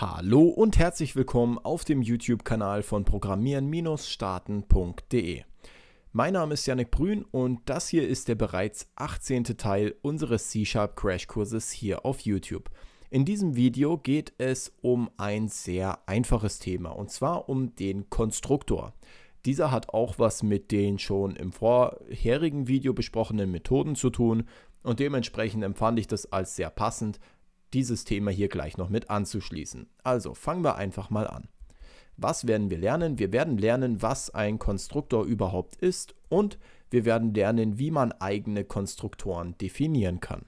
Hallo und herzlich willkommen auf dem YouTube-Kanal von programmieren-starten.de. Mein Name ist Yannick Brün und das hier ist der bereits 18. Teil unseres C-Sharp Crash-Kurses hier auf YouTube. In diesem Video geht es um ein sehr einfaches Thema und zwar um den Konstruktor. Dieser hat auch was mit den schon im vorherigen Video besprochenen Methoden zu tun und dementsprechend empfand ich das als sehr passend, dieses Thema hier gleich noch mit anzuschließen. Also fangen wir einfach mal an. Was werden wir lernen? Wir werden lernen, was ein Konstruktor überhaupt ist und wir werden lernen, wie man eigene Konstruktoren definieren kann.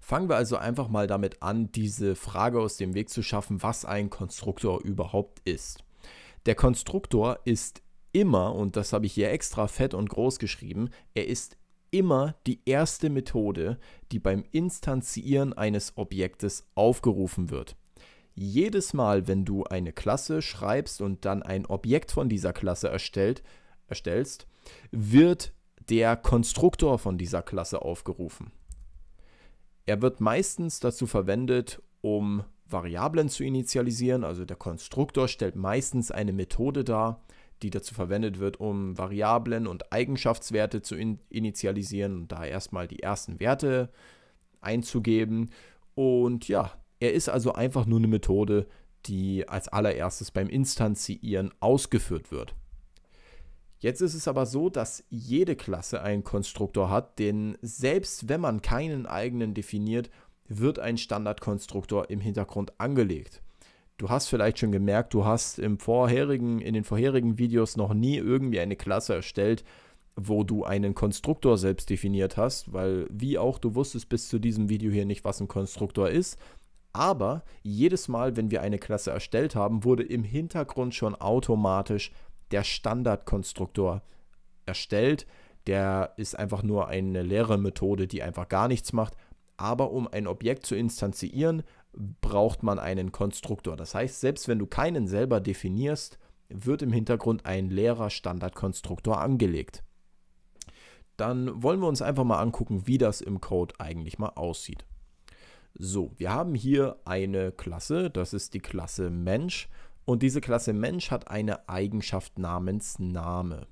Fangen wir also einfach mal damit an, diese Frage aus dem Weg zu schaffen, was ein Konstruktor überhaupt ist. Der Konstruktor ist immer, und das habe ich hier extra fett und groß geschrieben, er ist immer die erste Methode, die beim Instanzieren eines Objektes aufgerufen wird. Jedes Mal, wenn du eine Klasse schreibst und dann ein Objekt von dieser Klasse erstellt, erstellst, wird der Konstruktor von dieser Klasse aufgerufen. Er wird meistens dazu verwendet, um Variablen zu initialisieren, also der Konstruktor stellt meistens eine Methode dar, die dazu verwendet wird, um Variablen und Eigenschaftswerte zu in initialisieren und da erstmal die ersten Werte einzugeben. Und ja, er ist also einfach nur eine Methode, die als allererstes beim Instanzieren ausgeführt wird. Jetzt ist es aber so, dass jede Klasse einen Konstruktor hat, denn selbst wenn man keinen eigenen definiert, wird ein Standardkonstruktor im Hintergrund angelegt. Du hast vielleicht schon gemerkt, du hast im vorherigen, in den vorherigen Videos noch nie irgendwie eine Klasse erstellt, wo du einen Konstruktor selbst definiert hast, weil wie auch du wusstest bis zu diesem Video hier nicht, was ein Konstruktor ist. Aber jedes Mal, wenn wir eine Klasse erstellt haben, wurde im Hintergrund schon automatisch der Standardkonstruktor erstellt. Der ist einfach nur eine leere Methode, die einfach gar nichts macht. Aber um ein Objekt zu instanzieren, braucht man einen Konstruktor. Das heißt, selbst wenn du keinen selber definierst, wird im Hintergrund ein leerer Standardkonstruktor angelegt. Dann wollen wir uns einfach mal angucken, wie das im Code eigentlich mal aussieht. So, wir haben hier eine Klasse, das ist die Klasse Mensch. Und diese Klasse Mensch hat eine Eigenschaft namens Name.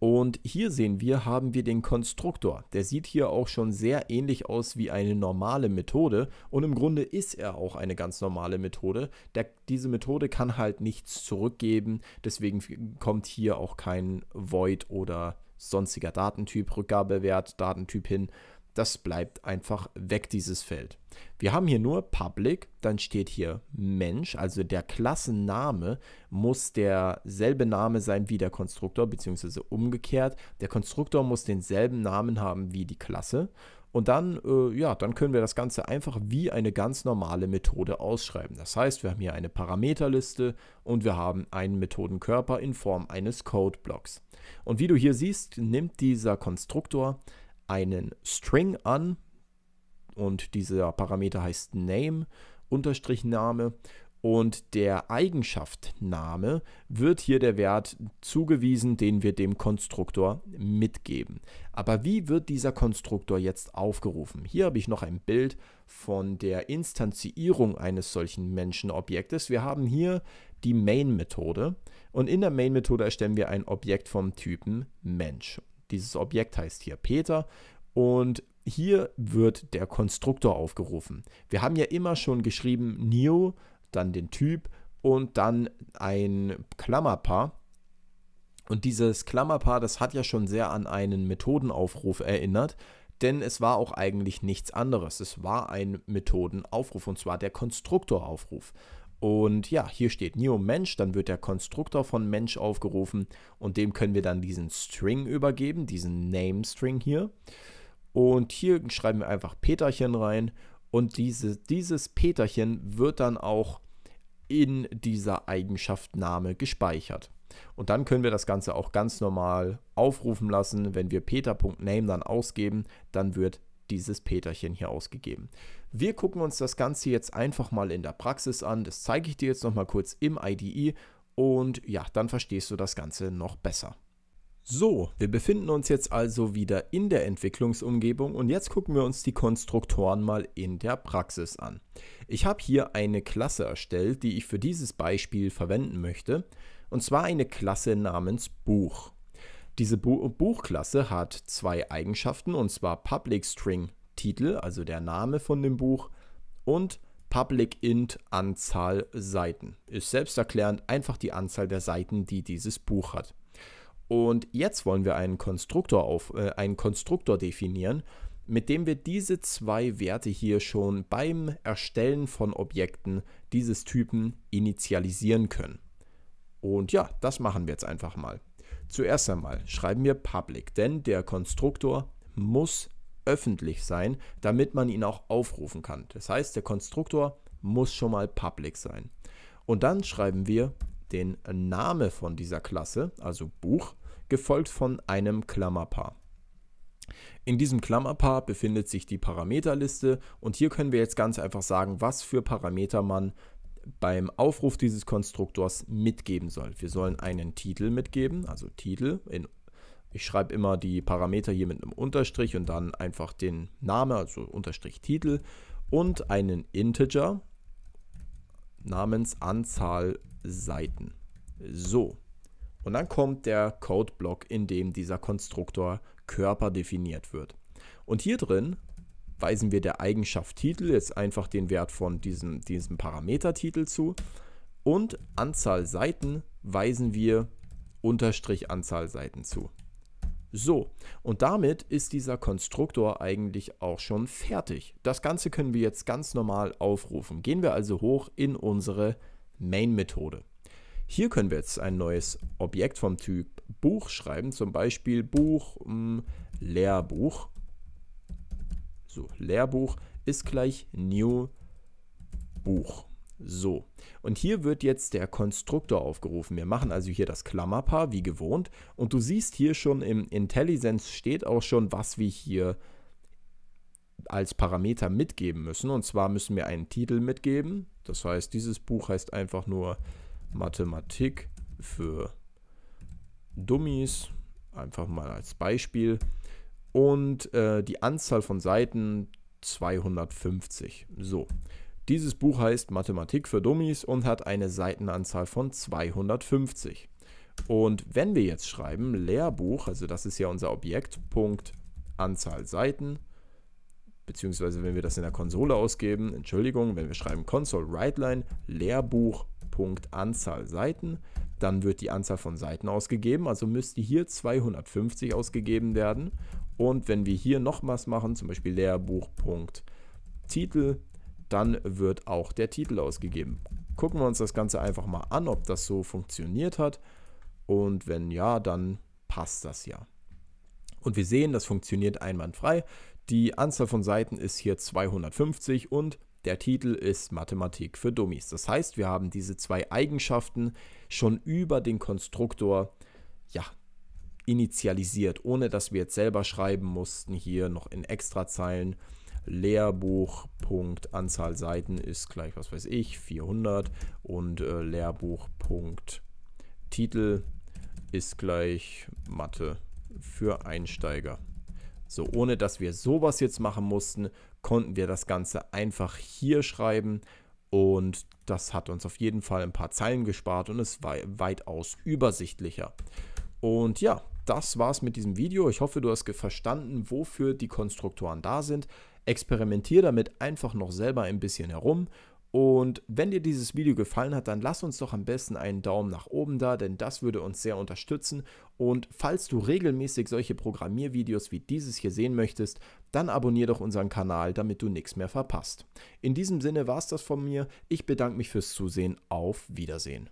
Und hier sehen wir, haben wir den Konstruktor. Der sieht hier auch schon sehr ähnlich aus wie eine normale Methode und im Grunde ist er auch eine ganz normale Methode. Der, diese Methode kann halt nichts zurückgeben, deswegen kommt hier auch kein Void oder sonstiger Datentyp, Rückgabewert, Datentyp hin das bleibt einfach weg, dieses Feld. Wir haben hier nur Public, dann steht hier Mensch, also der Klassenname muss derselbe Name sein wie der Konstruktor, beziehungsweise umgekehrt. Der Konstruktor muss denselben Namen haben wie die Klasse. Und dann, äh, ja, dann können wir das Ganze einfach wie eine ganz normale Methode ausschreiben. Das heißt, wir haben hier eine Parameterliste und wir haben einen Methodenkörper in Form eines Codeblocks. Und wie du hier siehst, nimmt dieser Konstruktor einen String an und dieser Parameter heißt Name unterstrich Name und der Eigenschaft Name wird hier der Wert zugewiesen, den wir dem Konstruktor mitgeben. Aber wie wird dieser Konstruktor jetzt aufgerufen? Hier habe ich noch ein Bild von der Instanzierung eines solchen Menschenobjektes. Wir haben hier die Main-Methode und in der Main-Methode erstellen wir ein Objekt vom Typen Mensch. Dieses Objekt heißt hier Peter und hier wird der Konstruktor aufgerufen. Wir haben ja immer schon geschrieben New, dann den Typ und dann ein Klammerpaar. Und dieses Klammerpaar, das hat ja schon sehr an einen Methodenaufruf erinnert, denn es war auch eigentlich nichts anderes. Es war ein Methodenaufruf und zwar der Konstruktoraufruf. Und ja, hier steht Neo Mensch, dann wird der Konstruktor von Mensch aufgerufen und dem können wir dann diesen String übergeben, diesen Name String hier. Und hier schreiben wir einfach Peterchen rein und diese, dieses Peterchen wird dann auch in dieser Eigenschaft Name gespeichert. Und dann können wir das Ganze auch ganz normal aufrufen lassen. Wenn wir peter.name dann ausgeben, dann wird dieses Peterchen hier ausgegeben. Wir gucken uns das Ganze jetzt einfach mal in der Praxis an. Das zeige ich dir jetzt nochmal kurz im IDE und ja, dann verstehst du das Ganze noch besser. So, wir befinden uns jetzt also wieder in der Entwicklungsumgebung und jetzt gucken wir uns die Konstruktoren mal in der Praxis an. Ich habe hier eine Klasse erstellt, die ich für dieses Beispiel verwenden möchte, und zwar eine Klasse namens Buch. Diese Bu Buchklasse hat zwei Eigenschaften, und zwar Public String Titel, also der Name von dem Buch, und Public Int Anzahl Seiten. Ist selbsterklärend einfach die Anzahl der Seiten, die dieses Buch hat. Und jetzt wollen wir einen Konstruktor, auf, äh, einen Konstruktor definieren, mit dem wir diese zwei Werte hier schon beim Erstellen von Objekten dieses Typen initialisieren können. Und ja, das machen wir jetzt einfach mal. Zuerst einmal schreiben wir public, denn der Konstruktor muss öffentlich sein, damit man ihn auch aufrufen kann. Das heißt, der Konstruktor muss schon mal public sein. Und dann schreiben wir den Name von dieser Klasse, also Buch, gefolgt von einem Klammerpaar. In diesem Klammerpaar befindet sich die Parameterliste und hier können wir jetzt ganz einfach sagen, was für Parameter man beim Aufruf dieses Konstruktors mitgeben soll. Wir sollen einen Titel mitgeben, also Titel. In, ich schreibe immer die Parameter hier mit einem Unterstrich und dann einfach den Name, also Unterstrich Titel und einen Integer namens Anzahl Seiten. So. Und dann kommt der Codeblock, in dem dieser Konstruktor Körper definiert wird. Und hier drin weisen wir der Eigenschaft Titel jetzt einfach den Wert von diesem, diesem Parameter Titel zu und Anzahl Seiten weisen wir unterstrich Anzahl Seiten zu. So, und damit ist dieser Konstruktor eigentlich auch schon fertig. Das Ganze können wir jetzt ganz normal aufrufen. Gehen wir also hoch in unsere Main-Methode. Hier können wir jetzt ein neues Objekt vom Typ Buch schreiben, zum Beispiel Buch, mh, hm, Lehrbuch. So, Lehrbuch ist gleich New Buch. So, und hier wird jetzt der Konstruktor aufgerufen. Wir machen also hier das Klammerpaar, wie gewohnt. Und du siehst hier schon im IntelliSense steht auch schon, was wir hier als Parameter mitgeben müssen. Und zwar müssen wir einen Titel mitgeben. Das heißt, dieses Buch heißt einfach nur Mathematik für Dummies. Einfach mal als Beispiel und äh, die Anzahl von Seiten 250. So. Dieses Buch heißt Mathematik für Dummies und hat eine Seitenanzahl von 250. Und wenn wir jetzt schreiben Lehrbuch, also das ist ja unser Objekt, Punkt Anzahl Seiten, beziehungsweise wenn wir das in der Konsole ausgeben, Entschuldigung, wenn wir schreiben Console WriteLine Lehrbuch Punkt Anzahl Seiten. Dann wird die Anzahl von Seiten ausgegeben, also müsste hier 250 ausgegeben werden. Und wenn wir hier nochmals machen, zum Beispiel Lehrbuch.titel, dann wird auch der Titel ausgegeben. Gucken wir uns das Ganze einfach mal an, ob das so funktioniert hat. Und wenn ja, dann passt das ja. Und wir sehen, das funktioniert einwandfrei. Die Anzahl von Seiten ist hier 250 und der Titel ist Mathematik für Dummies. Das heißt, wir haben diese zwei Eigenschaften schon über den Konstruktor ja, initialisiert, ohne dass wir jetzt selber schreiben mussten, hier noch in Extrazeilen. Lehrbuch. Anzahl Seiten ist gleich, was weiß ich, 400 und äh, Lehrbuch. Titel ist gleich Mathe für Einsteiger. So, ohne dass wir sowas jetzt machen mussten, konnten wir das Ganze einfach hier schreiben und das hat uns auf jeden Fall ein paar Zeilen gespart und es war weitaus übersichtlicher. Und ja, das war's mit diesem Video. Ich hoffe, du hast verstanden, wofür die Konstruktoren da sind. Experimentier damit einfach noch selber ein bisschen herum und wenn dir dieses Video gefallen hat, dann lass uns doch am besten einen Daumen nach oben da, denn das würde uns sehr unterstützen. Und falls du regelmäßig solche Programmiervideos wie dieses hier sehen möchtest, dann abonniere doch unseren Kanal, damit du nichts mehr verpasst. In diesem Sinne war es das von mir. Ich bedanke mich fürs Zusehen. Auf Wiedersehen.